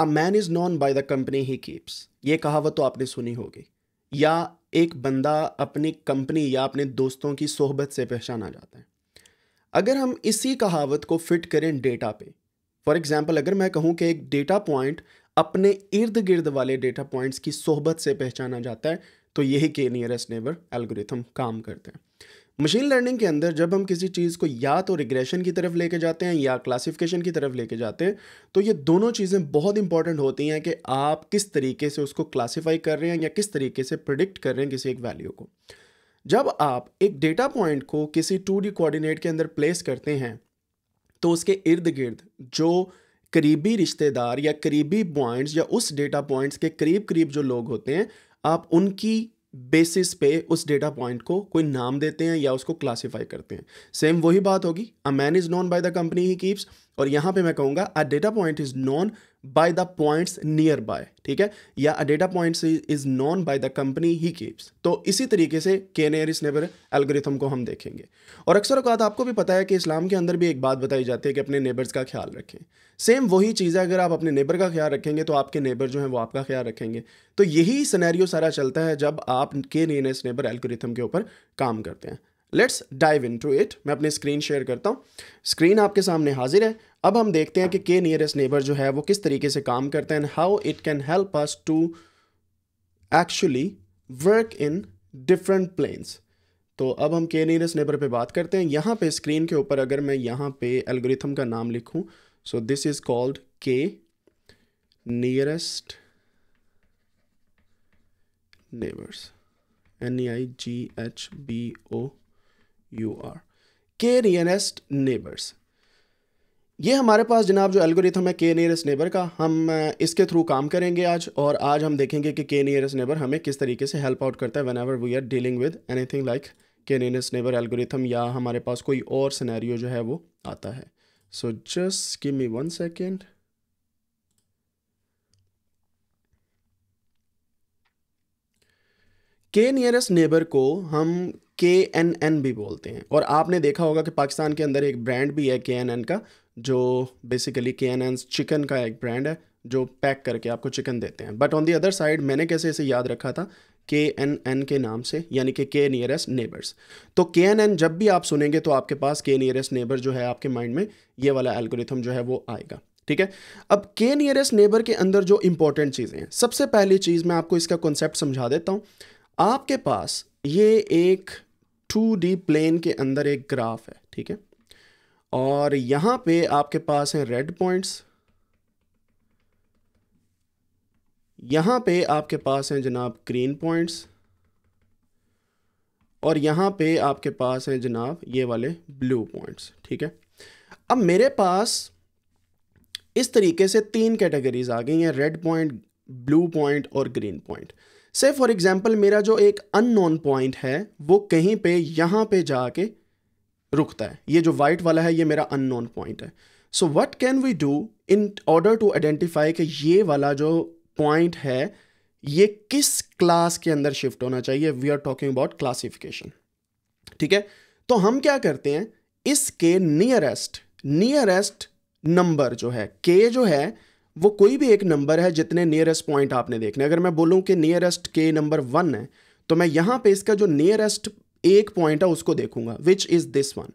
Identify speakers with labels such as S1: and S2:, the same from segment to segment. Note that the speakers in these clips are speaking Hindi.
S1: A man is known by the company he keeps ये कहावत तो आपने सुनी होगी या एक बंदा अपनी कंपनी या अपने दोस्तों की सोहबत से पहचाना जाता है अगर हम इसी कहावत को फिट करें डेटा पे फॉर एग्ज़ाम्पल अगर मैं कहूँ कि एक डेटा पॉइंट अपने इर्द गिर्द वाले डेटा पॉइंट्स की सोहबत से पहचाना जाता है तो यही के नियरेस्ट नेबर एल्गोरिथम काम करते हैं मशीन लर्निंग के अंदर जब हम किसी चीज़ को या तो रिग्रेशन की तरफ लेके जाते हैं या क्लासिफिकेशन की तरफ लेके जाते हैं तो ये दोनों चीज़ें बहुत इंपॉर्टेंट होती हैं कि आप किस तरीके से उसको क्लासीफाई कर रहे हैं या किस तरीके से प्रिडिक्ट कर रहे हैं किसी एक वैल्यू को जब आप एक डेटा पॉइंट को किसी टू डी कोऑर्डिनेट के अंदर प्लेस करते हैं तो उसके इर्द गिर्द जो करीबी रिश्तेदार या करीबी पॉइंट्स या उस डेटा पॉइंट्स के करीब करीब जो लोग होते हैं आप उनकी बेसिस पे उस डेटा पॉइंट को कोई नाम देते हैं या उसको क्लासिफाई करते हैं सेम वही बात होगी a man is known by the company he keeps और यहाँ पे मैं कहूँगा a data point is known by the points nearby ठीक है या a data points is known by the company he keeps तो इसी तरीके से के इस नेबर एल्गोरिथम को हम देखेंगे और अक्सर अकात आपको भी पता है कि इस्लाम के अंदर भी एक बात बताई जाती है कि अपने नेबर्स का ख्याल रखें सेम वही चीज़ है अगर आप अपने नेबर का ख्याल रखेंगे तो आपके नेबर जो है वो आपका ख्याल रखेंगे तो यही सनैरियो सारा चलता है जब आप के नेरिस नेबर एल्गोरिथम के ऊपर काम करते हैं let's dive into it मैं अपनी स्क्रीन शेयर करता हूँ स्क्रीन आपके सामने हाजिर है अब हम देखते हैं कि के नियरेस्ट नेबर जो है वो किस तरीके से काम करते हैं how it can help us to actually work in different planes तो अब हम के नियरेस्ट नेबर पे बात करते हैं यहाँ पे स्क्रीन के ऊपर अगर मैं यहाँ पे एल्गोरिथम का नाम लिखूँ so this is called K nearest neighbours N E I G H B O U R K nearest neighbours ये हमारे पास जनाब जो एल्गोरिथम है के नियरेस्ट नेबर का हम इसके थ्रू काम करेंगे आज और आज हम देखेंगे कि के नियरेस्ट नेबर हमें किस तरीके से हेल्प आउट करता है whenever we are dealing with anything like K nearest neighbour algorithm या हमारे पास कोई और सिनेरियो जो है वो आता है so just give me one second K nearest neighbour को हम के एन एन भी बोलते हैं और आपने देखा होगा कि पाकिस्तान के अंदर एक ब्रांड भी है के एन एन का जो बेसिकली के एन एन चिकन का एक ब्रांड है जो पैक करके आपको चिकन देते हैं but on the other side मैंने कैसे इसे याद रखा था के एन एन के नाम से यानी कि के नियरेस्ट नेबर्स तो के एन एन जब भी आप सुनेंगे तो आपके पास के नियरेस्ट नेबर जो है आपके माइंड में ये वाला एल्गोरिथम जो है वो आएगा ठीक है अब के नियरेस्ट नेबर के अंदर जो इंपॉर्टेंट चीज़ें हैं सबसे पहली चीज़ मैं आपको इसका कॉन्सेप्ट समझा देता हूँ आपके पास ये एक टू डी प्लेन के अंदर एक ग्राफ है ठीक है और यहां पे आपके पास है रेड पॉइंट्स यहां पे आपके पास है जनाब ग्रीन पॉइंट्स और यहां पे आपके पास है जनाब ये वाले ब्लू पॉइंट्स ठीक है अब मेरे पास इस तरीके से तीन कैटेगरीज आ गई हैं रेड पॉइंट ब्लू पॉइंट और ग्रीन पॉइंट से फॉर एग्ज़ाम्पल मेरा जो एक अननोन पॉइंट है वो कहीं पे यहाँ पे जाके रुकता है ये जो वाइट वाला है ये मेरा अननोन पॉइंट है so what can we do in order to identify कि ये वाला जो पॉइंट है ये किस क्लास के अंदर शिफ्ट होना चाहिए we are talking about classification ठीक है तो हम क्या करते हैं इसके नियरेस्ट नियरेस्ट नंबर जो है के जो है वो कोई भी एक नंबर है जितने नियरेस्ट पॉइंट आपने देखने अगर मैं बोलूँ कि नियरेस्ट के नंबर वन है तो मैं यहाँ पे इसका जो नियरेस्ट एक पॉइंट है उसको देखूंगा विच इज़ दिस वन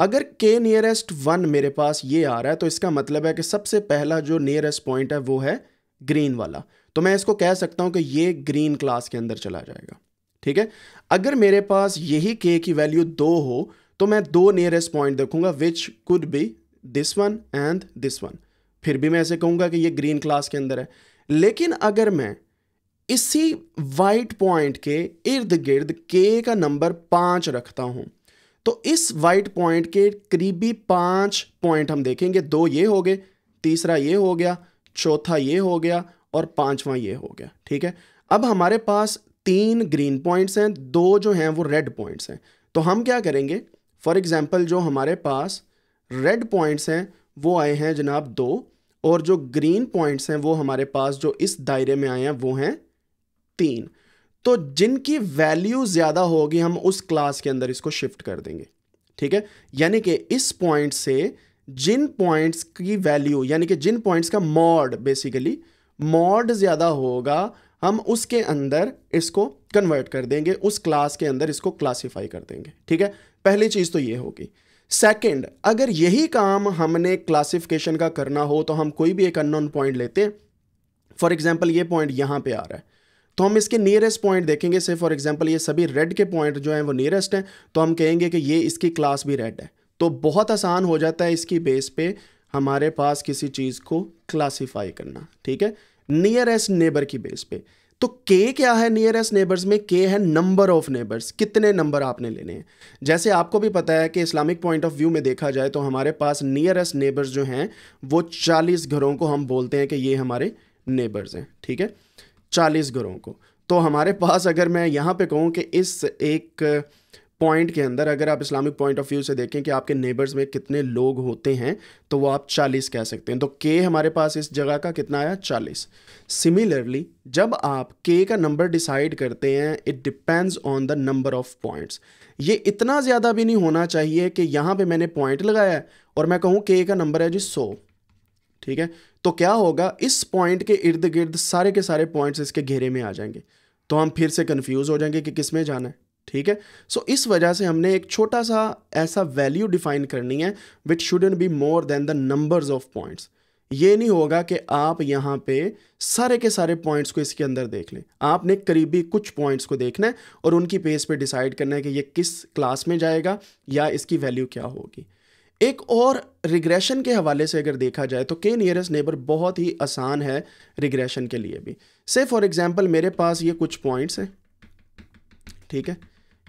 S1: अगर के नियरेस्ट वन मेरे पास ये आ रहा है तो इसका मतलब है कि सबसे पहला जो नियरेस्ट पॉइंट है वो है ग्रीन वाला तो मैं इसको कह सकता हूँ कि ये ग्रीन क्लास के अंदर चला जाएगा ठीक है अगर मेरे पास यही के की वैल्यू दो हो तो मैं दो नियरेस्ट पॉइंट देखूंगा which could be this one and this one फिर भी मैं ऐसे कहूँगा कि ये ग्रीन क्लास के अंदर है लेकिन अगर मैं इसी वाइट पॉइंट के इर्द गिर्द के का नंबर पाँच रखता हूँ तो इस वाइट पॉइंट के करीबी पाँच पॉइंट हम देखेंगे दो ये हो गए तीसरा ये हो गया चौथा ये हो गया और पांचवा ये हो गया ठीक है अब हमारे पास तीन ग्रीन पॉइंट्स हैं दो जो हैं वो रेड पॉइंट्स हैं तो हम क्या करेंगे फॉर एग्ज़ाम्पल जो हमारे पास रेड पॉइंट्स हैं वो आए हैं जनाब दो और जो ग्रीन पॉइंट्स हैं वो हमारे पास जो इस दायरे में आए हैं वो हैं तीन तो जिनकी वैल्यू ज़्यादा होगी हम उस क्लास के अंदर इसको शिफ्ट कर देंगे ठीक है यानी कि इस पॉइंट से जिन पॉइंट्स की वैल्यू यानी कि जिन पॉइंट्स का मॉड बेसिकली मॉड ज़्यादा होगा हम उसके अंदर इसको कन्वर्ट कर देंगे उस क्लास के अंदर इसको क्लासीफाई कर देंगे ठीक है पहली चीज़ तो ये होगी सेकंड अगर यही काम हमने क्लासिफिकेशन का करना हो तो हम कोई भी एक अननोन पॉइंट लेते हैं फॉर एग्जाम्पल ये पॉइंट यहाँ पे आ रहा है तो हम इसके नियरेस्ट पॉइंट देखेंगे से फॉर एग्जाम्पल ये सभी रेड के पॉइंट जो हैं वो नियरेस्ट हैं तो हम कहेंगे कि ये इसकी क्लास भी रेड है तो बहुत आसान हो जाता है इसकी बेस पे हमारे पास किसी चीज़ को क्लासीफाई करना ठीक है नियरेस्ट नेबर की बेस पे तो के क्या है नियरेस्ट नेबर्स में के है नंबर ऑफ नेबर्स कितने नंबर आपने लेने हैं जैसे आपको भी पता है कि इस्लामिक पॉइंट ऑफ व्यू में देखा जाए तो हमारे पास नियरेस्ट नेबर्स जो हैं वो चालीस घरों को हम बोलते हैं कि ये हमारे नेबर्स हैं ठीक है चालीस घरों को तो हमारे पास अगर मैं यहाँ पे कहूँ कि इस एक पॉइंट के अंदर अगर आप इस्लामिक पॉइंट ऑफ व्यू से देखें कि आपके नेबर्स में कितने लोग होते हैं तो वो आप चालीस कह सकते हैं तो के हमारे पास इस जगह का कितना आया चालीस सिमिलरली जब आप के का नंबर डिसाइड करते हैं it depends on the number of points ये इतना ज़्यादा भी नहीं होना चाहिए कि यहाँ पर मैंने पॉइंट लगाया है और मैं कहूँ के का नंबर है जी सौ ठीक है तो क्या होगा इस पॉइंट के इर्द गिर्द सारे के सारे पॉइंट्स इसके घेरे में आ जाएंगे तो हम फिर से कंफ्यूज हो जाएंगे कि किस में जाना है ठीक है सो so, इस वजह से हमने एक छोटा सा ऐसा वैल्यू डिफाइन करनी है which shouldn't be more than the numbers of points ये नहीं होगा कि आप यहाँ पे सारे के सारे पॉइंट्स को इसके अंदर देख लें आपने करीबी कुछ पॉइंट्स को देखना है और उनकी पेज पे डिसाइड करना है कि ये किस क्लास में जाएगा या इसकी वैल्यू क्या होगी एक और रिग्रेशन के हवाले से अगर देखा जाए तो के नियरेस्ट नेबर बहुत ही आसान है रिग्रेशन के लिए भी से फॉर एग्ज़ाम्पल मेरे पास ये कुछ पॉइंट्स हैं ठीक है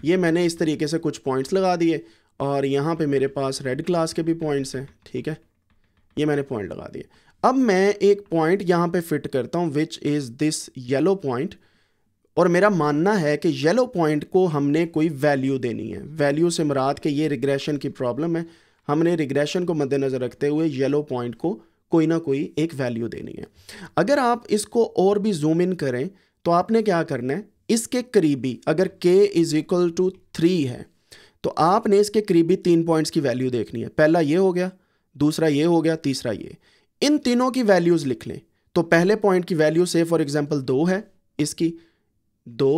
S1: ये मैंने इस तरीके से कुछ पॉइंट्स लगा दिए और यहाँ पे मेरे पास रेड क्लास के भी पॉइंट्स हैं ठीक है ये मैंने पॉइंट लगा दिए अब मैं एक पॉइंट यहाँ पे फिट करता हूँ which is this yellow point और मेरा मानना है कि येलो पॉइंट को हमने कोई वैल्यू देनी है वैल्यू से मराद के ये रिग्रेशन की प्रॉब्लम है हमने रिग्रेशन को मद्देनज़र रखते हुए येलो पॉइंट को कोई ना कोई एक वैल्यू देनी है अगर आप इसको और भी जूम इन करें तो आपने क्या करना है इसके करीबी अगर k is equal to three है तो आपने इसके करीबी तीन पॉइंट्स की वैल्यू देखनी है पहला ये हो गया दूसरा ये हो गया तीसरा ये इन तीनों की वैल्यूज़ लिख लें तो पहले पॉइंट की वैल्यू से फॉर एग्जाम्पल दो है इसकी दो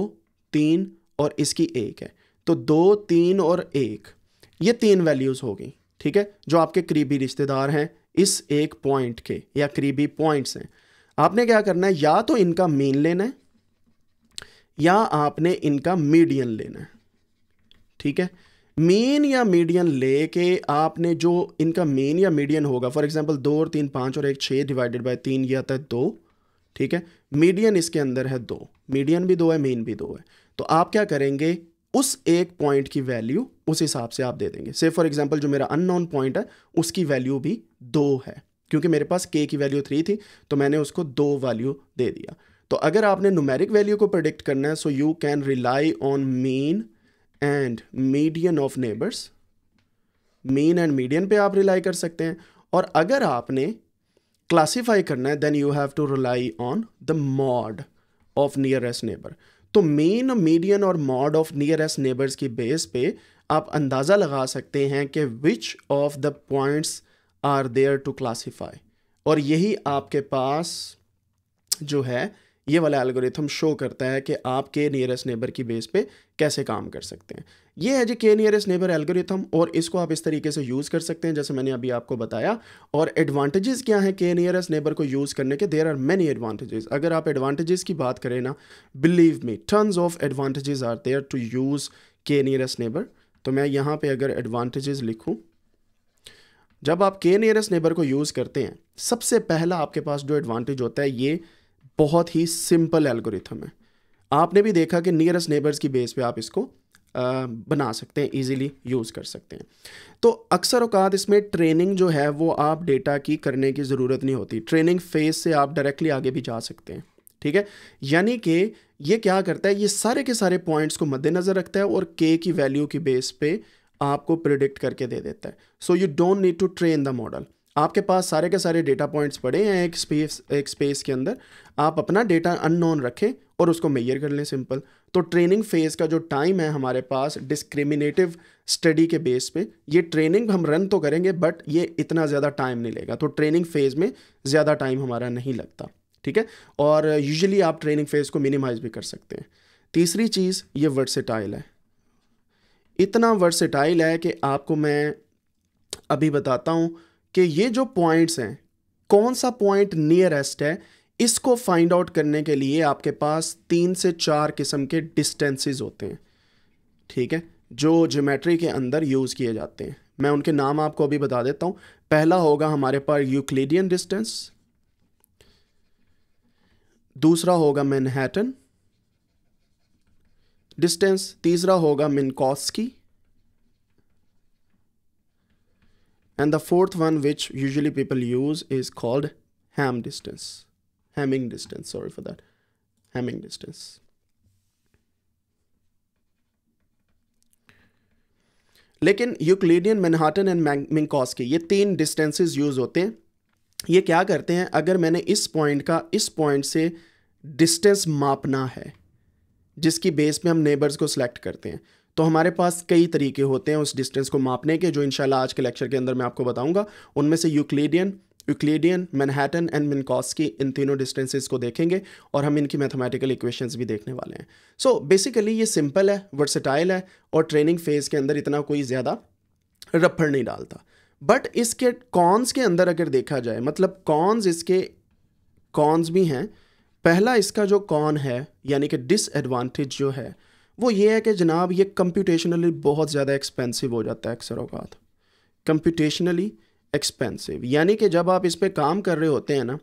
S1: तीन और इसकी एक है तो दो तीन और एक ये तीन वैल्यूज़ हो गई ठीक है जो आपके करीबी रिश्तेदार हैं इस एक पॉइंट के या करीबी पॉइंट्स हैं आपने क्या करना है या तो इनका मीन लेना है या आपने इनका मीडियन लेना है ठीक है मेन या मीडियन लेके आपने जो इनका मेन या मीडियन होगा फॉर एग्जांपल दो और तीन पाँच और एक छः डिवाइडेड बाय तीन या तो दो ठीक है मीडियन इसके अंदर है दो मीडियन भी दो है मेन भी दो है तो आप क्या करेंगे उस एक पॉइंट की वैल्यू उस हिसाब से आप दे देंगे से फॉर एग्जाम्पल जो मेरा अननोन पॉइंट है उसकी वैल्यू भी दो है क्योंकि मेरे पास के की वैल्यू थ्री थी तो मैंने उसको दो वैल्यू दे दिया तो अगर आपने नुमेरिक वैल्यू को प्रोडिक्ट करना है so you can rely on mean and median of neighbours mean and median पे आप रिलाई कर सकते हैं और अगर आपने क्लासीफाई करना है then you have to rely on the mode of nearest neighbour तो मेन मीडियन और मॉड ऑफ नियरेस्ट नेबर्स की बेस पे आप अंदाज़ा लगा सकते हैं कि which of the points are there to classify और यही आपके पास जो है ये वाला एल्गोरिथम शो करता है कि आप के नियरेस्ट नेबर की बेस पे कैसे काम कर सकते हैं ये है जी के नियरेस्ट नेबर एल्गोरिथम और इसको आप इस तरीके से यूज़ कर सकते हैं जैसे मैंने अभी आपको बताया और एडवांटेजेस क्या हैं के नियरेस्ट नेबर को यूज़ करने के देर आर मैनी एडवांटेजेस अगर आप एडवांटेजेस की बात करें ना believe me terms of advantages are there to use K nearest neighbour तो मैं यहाँ पर अगर एडवांटेजेस लिखूँ जब आप के नियरेस्ट नेबर को यूज़ करते हैं सबसे पहला आपके पास जो एडवांटेज होता है ये बहुत ही सिंपल एल्गोरिथम है आपने भी देखा कि नियरेस्ट नेबर्स की बेस पे आप इसको बना सकते हैं इजीली यूज़ कर सकते हैं तो अक्सर अवकात इसमें ट्रेनिंग जो है वो आप डेटा की करने की ज़रूरत नहीं होती ट्रेनिंग फेज से आप डायरेक्टली आगे भी जा सकते हैं ठीक है यानी कि ये क्या करता है ये सारे के सारे पॉइंट्स को मद्देनज़र रखता है और के की वैल्यू की बेस पे आपको प्रिडिक्ट करके दे देता है so you don't need to train the model आपके पास सारे के सारे डेटा पॉइंट्स पड़े हैं एक स्पेस एक स्पेस के अंदर आप अपना डेटा अननोन रखें और उसको मेयर कर लें सिंपल तो ट्रेनिंग फेज़ का जो टाइम है हमारे पास डिस्क्रिमिनेटिव स्टडी के बेस पे ये ट्रेनिंग हम रन तो करेंगे बट ये इतना ज़्यादा टाइम नहीं लेगा तो ट्रेनिंग फ़ेज़ में ज़्यादा टाइम हमारा नहीं लगता ठीक है और यूजली आप ट्रेनिंग फ़ेज़ को मिनिमाइज़ भी कर सकते हैं तीसरी चीज़ ये वर्सेटाइल है इतना वर्सेटाइल है कि आपको मैं अभी बताता हूँ कि ये जो पॉइंट्स हैं कौन सा पॉइंट नियरेस्ट है इसको फाइंड आउट करने के लिए आपके पास तीन से चार किस्म के डिस्टेंसेस होते हैं ठीक है जो ज्योमेट्री के अंदर यूज़ किए जाते हैं मैं उनके नाम आपको अभी बता देता हूँ पहला होगा हमारे पास यूक्लिडियन डिस्टेंस दूसरा होगा मैनहैटन डिस्टेंस तीसरा होगा Minkowski and the fourth one which usually people use is called ham distance hamming distance sorry for that hamming distance लेकिन यूक्लिडियन मैनहाटन एंड मिंकॉस्की ये तीन डिस्टेंसेस यूज़ होते हैं ये क्या करते हैं अगर मैंने इस पॉइंट का इस पॉइंट से डिस्टेंस मापना है जिसकी बेस पे हम नेबर्स को सिलेक्ट करते हैं तो हमारे पास कई तरीके होते हैं उस डिस्टेंस को मापने के जो इंशाल्लाह आज के लेक्चर के अंदर मैं आपको बताऊंगा उनमें से Euclidean Euclidean Manhattan and Minkowski इन तीनों डिस्टेंसेज को देखेंगे और हम इनकी मैथमेटिकल इक्वेशंस भी देखने वाले हैं सो so, बेसिकली ये सिंपल है वर्सेटाइल है और ट्रेनिंग फेज़ के अंदर इतना कोई ज़्यादा रफड़ नहीं डालता बट इसके कॉन्स के अंदर अगर देखा जाए मतलब कॉन्स इसके कॉन्स भी हैं पहला इसका जो कॉन है यानी कि डिसएडवांटेज जो है वो ये है कि जनाब ये कंप्यूटेशनली बहुत ज़्यादा एक्सपेंसिव हो जाता है अक्सर अवकात कंप्यूटेशनली एक्सपेंसिव यानी कि जब आप इस पर काम कर रहे होते हैं ना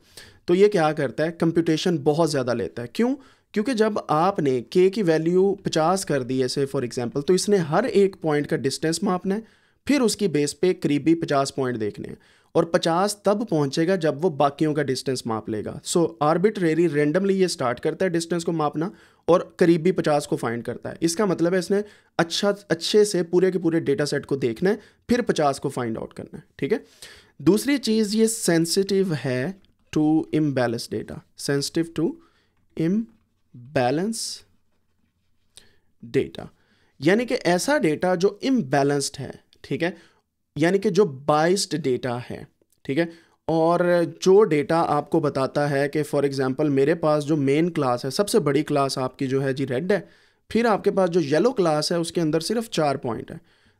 S1: तो ये क्या करता है कंप्यूटेशन बहुत ज़्यादा लेता है क्यों क्योंकि जब आपने के की वैल्यू 50 कर दी है से फॉर एग्जांपल तो इसने हर एक पॉइंट का डिस्टेंस मापना है फिर उसकी बेस पे करीबी 50 पॉइंट देखने हैं और 50 तब पहुंचेगा जब वो बाकियों का डिस्टेंस माप लेगा सो आर्बिट्रेरी रेंडमली ये स्टार्ट करता है डिस्टेंस को मापना और करीब भी पचास को फाइंड करता है इसका मतलब है इसने अच्छा अच्छे से पूरे के पूरे डेटा सेट को देखना है फिर पचास को फाइंड आउट करना है ठीक है दूसरी चीज़ ये सेंसिटिव है to imbalance data sensitive to imbalance data यानी कि ऐसा डेटा जो इम्बैलेंस्ड है ठीक है यानी कि जो बाइस्ड डेटा है ठीक है और जो डेटा आपको बताता है कि फ़ॉर एग्ज़ाम्पल मेरे पास जो मेन क्लास है सबसे बड़ी क्लास आपकी जो है जी रेड है फिर आपके पास जो येलो क्लास है उसके अंदर सिर्फ चार पॉइंट है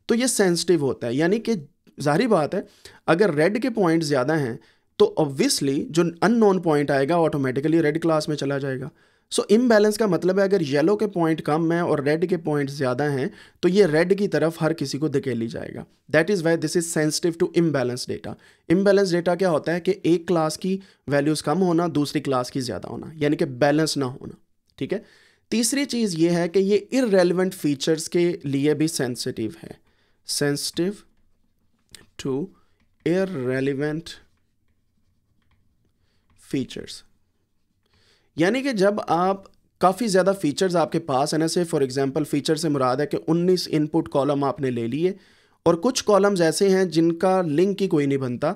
S1: तो ये सेंसिटिव होता है यानी कि जाहरी बात है अगर रेड के पॉइंट ज़्यादा हैं तो ऑब्वियसली जो अननोन पॉइंट आएगा ऑटोमेटिकली रेड क्लास में चला जाएगा सो इम्बैलेंस का मतलब है अगर येलो के पॉइंट कम हैं और रेड के पॉइंट ज़्यादा हैं तो ये रेड की तरफ हर किसी को धकेली जाएगा that is why this is sensitive to imbalance data imbalance data क्या होता है कि एक क्लास की वैल्यूज़ कम होना दूसरी क्लास की ज़्यादा होना यानी कि बैलेंस ना होना ठीक है तीसरी चीज़ ये है कि ये इरेलीवेंट फीचर्स के लिए भी सेंसिटिव है सेंसिटिव टू इरेलीवेंट फीचर्स यानी कि जब आप काफ़ी ज़्यादा फीचर्स आपके पास है ना से फॉर एग्जांपल फीचर से मुराद है कि 19 इनपुट कॉलम आपने ले लिए और कुछ कॉलम्स ऐसे हैं जिनका लिंक ही कोई नहीं बनता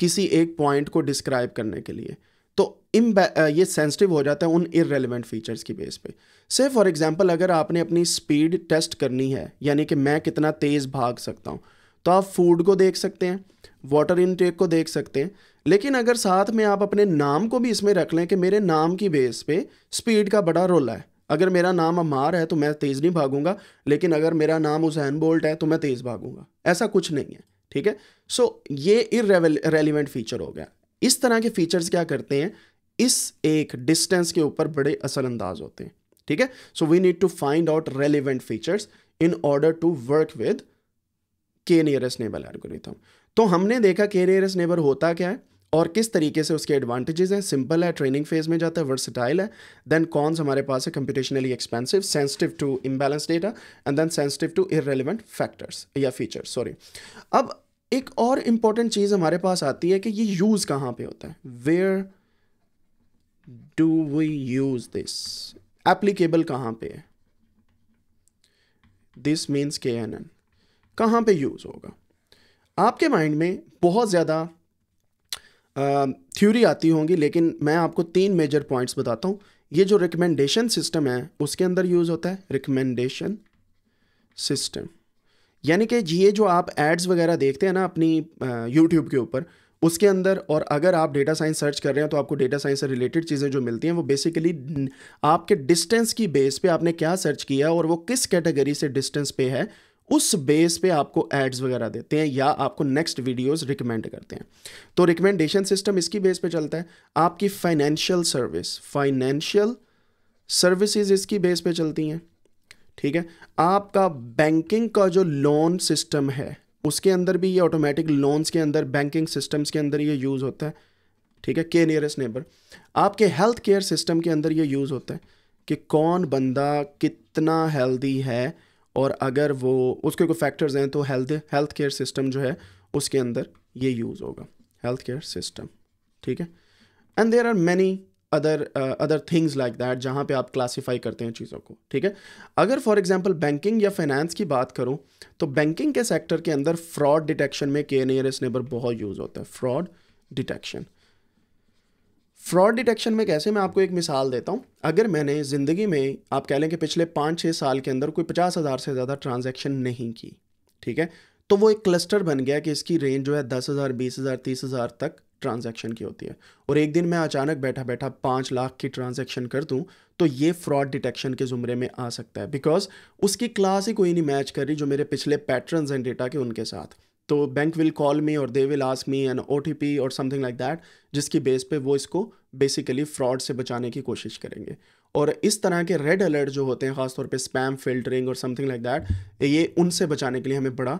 S1: किसी एक पॉइंट को डिस्क्राइब करने के लिए तो इम ये सेंसिटिव हो जाता है उन इरेलीवेंट फीचर्स की बेस पे से फॉर एग्जांपल अगर आपने अपनी स्पीड टेस्ट करनी है यानी कि मैं कितना तेज़ भाग सकता हूँ तो आप फूड को देख सकते हैं वाटर इनटेक को देख सकते हैं लेकिन अगर साथ में आप अपने नाम को भी इसमें रख लें कि मेरे नाम की बेस पे स्पीड का बड़ा रोल है अगर मेरा नाम अमार है तो मैं तेज़ नहीं भागूंगा लेकिन अगर मेरा नाम उसैन बोल्ट है तो मैं तेज़ भागूंगा ऐसा कुछ नहीं है ठीक है सो so, ये इरेलीवेंट फीचर हो गया इस तरह के फीचर्स क्या करते हैं इस एक डिस्टेंस के ऊपर बड़े असरअंदाज होते हैं ठीक है so we need to find out relevant features in order to work with K nearest neighbour algorithm तो हमने देखा कैरियरस नेबर होता क्या है और किस तरीके से उसके एडवांटेजेस हैं सिंपल है ट्रेनिंग फेज में जाता है वर्सटाइल है देन कॉन्स हमारे पास है computationally expensive sensitive to imbalance data and then sensitive to irrelevant factors या फीचर्स सॉरी अब एक और इम्पॉर्टेंट चीज़ हमारे पास आती है कि ये यूज़ कहाँ पे होता है where do we use this applicable कहाँ पे है this means K N N कहाँ पे यूज़ होगा आपके माइंड में बहुत ज़्यादा थ्योरी आती होंगी लेकिन मैं आपको तीन मेजर पॉइंट्स बताता हूँ ये जो रिकमेंडेशन सिस्टम है उसके अंदर यूज़ होता है रिकमेंडेशन सिस्टम यानी कि ये जो आप एड्स वगैरह देखते हैं ना अपनी यूट्यूब के ऊपर उसके अंदर और अगर आप डेटा साइंस सर्च कर रहे हैं तो आपको डेटा साइंस से रिलेटेड चीज़ें जो मिलती हैं वो बेसिकली आपके डिस्टेंस की बेस पे आपने क्या सर्च किया और वो किस कैटेगरी से डिस्टेंस पे है उस बेस पे आपको एड्स वगैरह देते हैं या आपको नेक्स्ट वीडियोस रिकमेंड करते हैं तो रिकमेंडेशन सिस्टम इसकी बेस पे चलता है आपकी फाइनेंशियल सर्विस फाइनेंशियल सर्विसेज इसकी बेस पे चलती हैं ठीक है आपका बैंकिंग का जो लोन सिस्टम है उसके अंदर भी ये ऑटोमेटिक लोन्स के अंदर बैंकिंग सिस्टम्स के अंदर ये यूज़ होता है ठीक है के नियरेस्ट नेबर आपके हेल्थ केयर सिस्टम के अंदर ये यूज़ होता है कि कौन बंदा कितना हेल्दी है और अगर वो उसके कोई फैक्टर्स हैं तो हेल्थ हेल्थ केयर सिस्टम जो है उसके अंदर ये यूज़ होगा हेल्थ केयर सिस्टम ठीक है and there are many other other things like that जहाँ पे आप क्लासीफाई करते हैं चीज़ों को ठीक है अगर फॉर एग्जांपल बैंकिंग या फाइनेंस की बात करूँ तो बैंकिंग के सेक्टर के अंदर फ्रॉड डिटेक्शन में के एस नेबर बहुत यूज़ होता है फ्रॉड डिटेक्शन फ्रॉड डिटेक्शन में कैसे मैं आपको एक मिसाल देता हूँ अगर मैंने ज़िंदगी में आप कह लें कि पिछले पाँच छः साल के अंदर कोई पचास हज़ार से ज़्यादा ट्रांजेक्शन नहीं की ठीक है तो वो एक क्लस्टर बन गया कि इसकी रेंज जो है दस हज़ार बीस हज़ार तीस हज़ार तक ट्रांजेक्शन की होती है और एक दिन मैं अचानक बैठा बैठा पाँच लाख की ट्रांजेक्शन कर दूँ तो ये फ्रॉड डिटेक्शन के ज़ुमरे में आ सकता है बिकॉज उसकी क्लास ही कोई नहीं मैच कर रही जो मेरे पिछले पैटर्नस एंड डेटा के उनके साथ तो बैंक विल कॉल मी और they will ask me an O T P और समथिंग लाइक दैट जिसकी बेस पे वो इसको बेसिकली फ्रॉड से बचाने की कोशिश करेंगे और इस तरह के रेड अलर्ट जो होते हैं ख़ासतौर पे स्पैम फिल्टरिंग और समथिंग लाइक दैट ये उनसे बचाने के लिए हमें बड़ा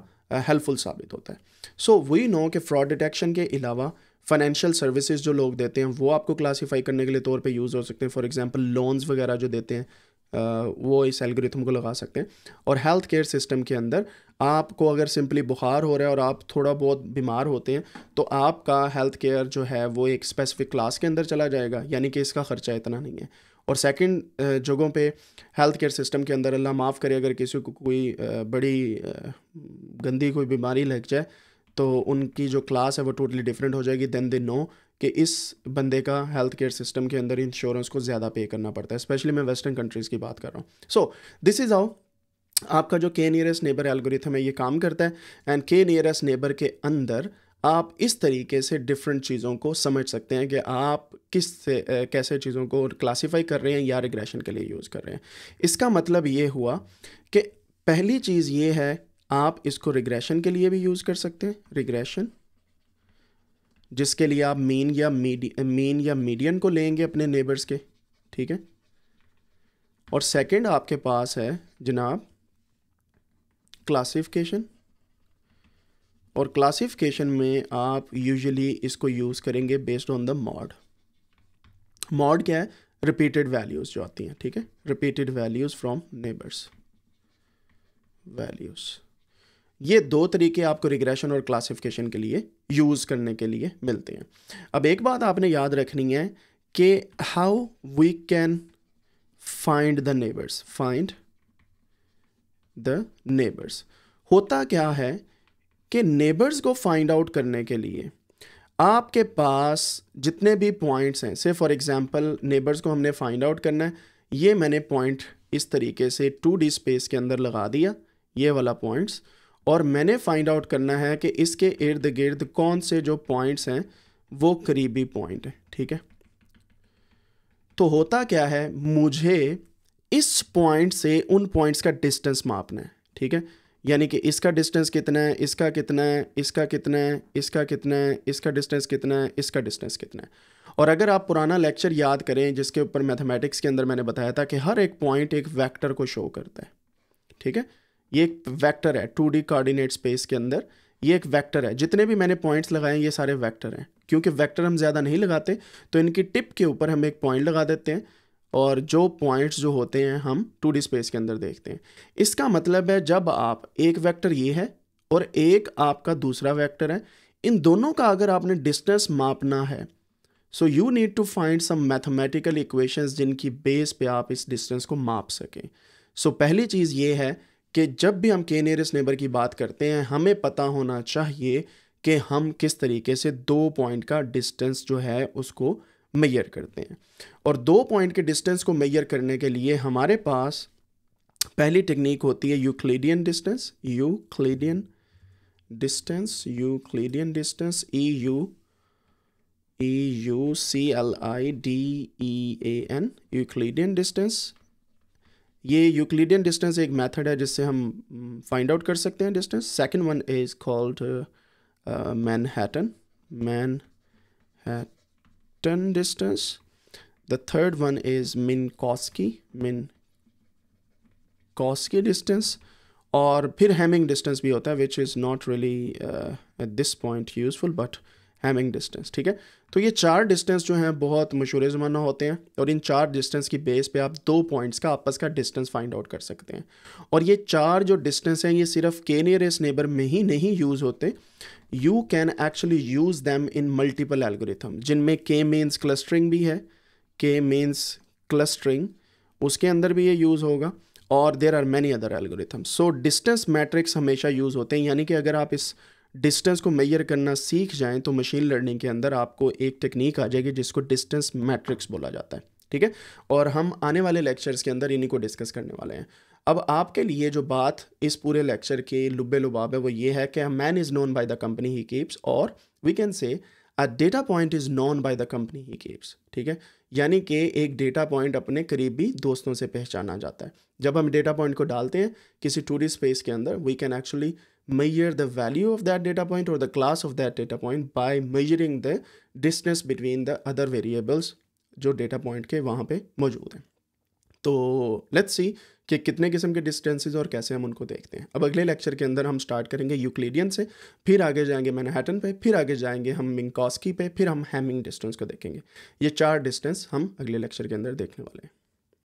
S1: हेल्पफुल uh, साबित होता है सो वी नो कि फ्रॉड डिटेक्शन के अलावा फाइनेंशियल सर्विसेज जो लोग देते हैं वो आपको क्लासीफाई करने के लिए तौर पे यूज़ हो सकते हैं फॉर एग्जांपल लोन्स वगैरह जो देते हैं uh, वो इस एल्गोरिथम को लगा सकते हैं और हेल्थ केयर सिस्टम के अंदर आपको अगर सिंपली बुखार हो रहा है और आप थोड़ा बहुत बीमार होते हैं तो आपका हेल्थ केयर जो है वो एक स्पेसिफिक क्लास के अंदर चला जाएगा यानी कि इसका ख़र्चा इतना नहीं है और सेकंड जगहों पे हेल्थ केयर सिस्टम के अंदर अल्लाह माफ़ करे अगर किसी को कोई बड़ी गंदी कोई बीमारी लग जाए तो उनकी जो क्लास है वो टोटली डिफरेंट हो जाएगी देन दे नो कि इस बंदे का हेल्थ केयर सिस्टम के अंदर इंश्योरेंस को ज़्यादा पे करना पड़ता है स्पेशली मैं वेस्टर्न कंट्रीज़ की बात कर रहा हूँ सो दिस इज़ हाउ आपका जो के नियरेस्ट नेबर एल्गोरिथम है ये काम करता है एंड के नियरेस्ट नेबर के अंदर आप इस तरीके से डिफरेंट चीज़ों को समझ सकते हैं कि आप किस से कैसे चीज़ों को क्लासिफाई कर रहे हैं या रिग्रेशन के लिए यूज़ कर रहे हैं इसका मतलब ये हुआ कि पहली चीज़ ये है आप इसको रिग्रेशन के लिए भी यूज़ कर सकते हैं रिग्रेशन जिसके लिए आप मीन या मीन या मीडियन को लेंगे अपने नेबर्स के ठीक है और सेकंड आपके पास है जनाब क्लासिफिकेशन और क्लासिफिकेशन में आप यूजुअली इसको यूज़ करेंगे based on the mode mode क्या है रिपीटेड वैल्यूज़ जो आती हैं ठीक है repeated values from neighbours values ये दो तरीके आपको रिग्रेशन और क्लासिफिकेशन के लिए यूज़ करने के लिए मिलते हैं अब एक बात आपने याद रखनी है कि how we can find the neighbours find the neighbours होता क्या है कि नेबर्स को फाइंड आउट करने के लिए आपके पास जितने भी पॉइंट्स हैं से फॉर एग्जांपल नेबर्स को हमने फाइंड आउट करना है ये मैंने पॉइंट इस तरीके से टू डी स्पेस के अंदर लगा दिया ये वाला पॉइंट्स और मैंने फाइंड आउट करना है कि इसके इर्द गिर्द कौन से जो पॉइंट्स हैं वो करीबी पॉइंट हैं ठीक है तो होता क्या है मुझे इस पॉइंट से उन पॉइंट्स का डिस्टेंस मापना है ठीक है यानी कि इसका डिस्टेंस कितना है इसका कितना है इसका कितना है इसका कितना है इसका डिस्टेंस कितना है इसका डिस्टेंस कितना है और अगर आप पुराना लेक्चर याद करें जिसके ऊपर मैथमेटिक्स के अंदर मैंने बताया था कि हर एक पॉइंट एक वेक्टर को शो करता है ठीक है ये एक वैक्टर है टू डी स्पेस के अंदर ये एक वैक्टर है जितने भी मैंने पॉइंट्स लगाए हैं ये सारे वैक्टर हैं क्योंकि वैक्टर हम ज़्यादा नहीं लगाते तो इनकी टिप के ऊपर हम एक पॉइंट लगा देते हैं और जो पॉइंट्स जो होते हैं हम टू डी स्पेस के अंदर देखते हैं इसका मतलब है जब आप एक वेक्टर ये है और एक आपका दूसरा वेक्टर है इन दोनों का अगर आपने डिस्टेंस मापना है so you need to find some mathematical equations जिनकी बेस पे आप इस डिस्टेंस को माप सकें सो so, पहली चीज़ ये है कि जब भी हम के नियरेस्ट नेबर की बात करते हैं हमें पता होना चाहिए कि हम किस तरीके से दो पॉइंट का डिस्टेंस जो है उसको मैयर करते हैं और दो पॉइंट के डिस्टेंस को मैयर करने के लिए हमारे पास पहली टेक्निक होती है Euclidean distance Euclidean distance Euclidean distance E U E U C L I D E A N Euclidean distance ये यूक्लिडियन डिस्टेंस एक मेथड है जिससे हम फाइंड mm, आउट कर सकते हैं distance second one is called Manhattan man hat turn distance. The third one is Minkowski, Minkowski distance or Pir Hamming distance, which is not really uh, at this point useful, but Hamming distance ठीक है तो ये चार डिस्टेंस जो हैं बहुत मशहूर ज़माना होते हैं और इन चार डिस्टेंस की बेस पे आप दो पॉइंट्स का आपस का डिस्टेंस फाइंड आउट कर सकते हैं और ये चार जो डिस्टेंस हैं ये सिर्फ के नियरेस्ट नेबर में ही नहीं यूज़ होते you can actually use them in multiple algorithm जिनमें के मीन्स क्लस्टरिंग भी है के मीन्स क्लस्टरिंग उसके अंदर भी ये यूज़ होगा और there are many other algorithm so distance metrics हमेशा यूज़ होते हैं यानी कि अगर आप इस डिस्टेंस को मेजर करना सीख जाएं तो मशीन लर्निंग के अंदर आपको एक टेक्निक आ जाएगी जिसको डिस्टेंस मैट्रिक्स बोला जाता है ठीक है और हम आने वाले लेक्चर्स के अंदर इन्हीं को डिस्कस करने वाले हैं अब आपके लिए जो बात इस पूरे लेक्चर के लुबे लुबाब है वो ये है कि man is known by the company he keeps और we can say a data point is known by the company he keeps ठीक है यानी कि एक डेटा पॉइंट अपने करीबी दोस्तों से पहचाना जाता है जब हम डेटा पॉइंट को डालते हैं किसी टूरिस्ट स्पेस के अंदर we can actually measure the value of that data point or the class of that data point by measuring the distance between the other variables जो डेटा पॉइंट के वहाँ पे मौजूद हैं तो लेट्स सी कि कितने किस्म के डिस्टेंसेज और कैसे हम उनको देखते हैं अब अगले लेक्चर के अंदर हम स्टार्ट करेंगे यूक्लिडियन से फिर आगे जाएंगे मैनहटन पे फिर आगे जाएंगे हम मिंगकॉस्की पे फिर हम हैमिंग डिस्टेंस को देखेंगे ये चार डिस्टेंस हम अगले लेक्चर के अंदर देखने वाले हैं